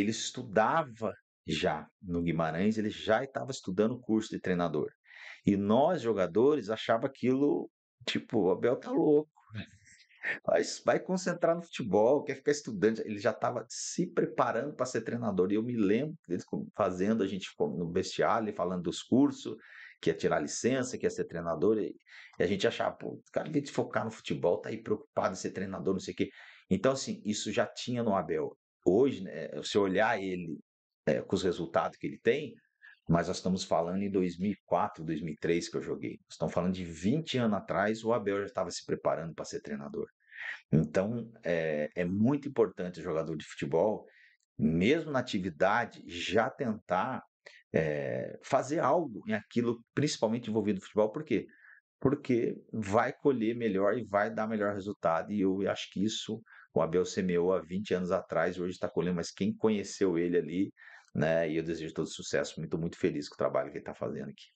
ele estudava já no Guimarães, ele já estava estudando o curso de treinador. E nós, jogadores, achava aquilo, tipo, o Abel tá louco. Vai, vai concentrar no futebol, quer ficar estudante. Ele já estava se preparando para ser treinador. E eu me lembro deles fazendo a gente no bestiário, falando dos cursos, que ia tirar licença, que ia ser treinador. E, a gente achava, pô, o cara, tem que focar no futebol, tá aí preocupado em ser treinador, não sei o quê. Então, assim, isso já tinha no Abel hoje, né, eh, se olhar ele é, com os resultados que ele tem, mas nós estamos falando em 2004, 2003 que eu joguei. Nós estamos falando de 20 anos atrás, o Abel já estava se preparando para ser treinador. Então, é, é muito importante o jogador de futebol, mesmo na atividade, já tentar é, fazer algo em aquilo, principalmente envolvido no futebol, porque porque vai colher melhor e vai dar melhor resultado. E eu acho que isso o Abel semeou há 20 anos atrás, hoje está colhendo, mas quem conheceu ele ali, né? E eu desejo todo sucesso, muito, muito feliz com o trabalho que ele está fazendo aqui.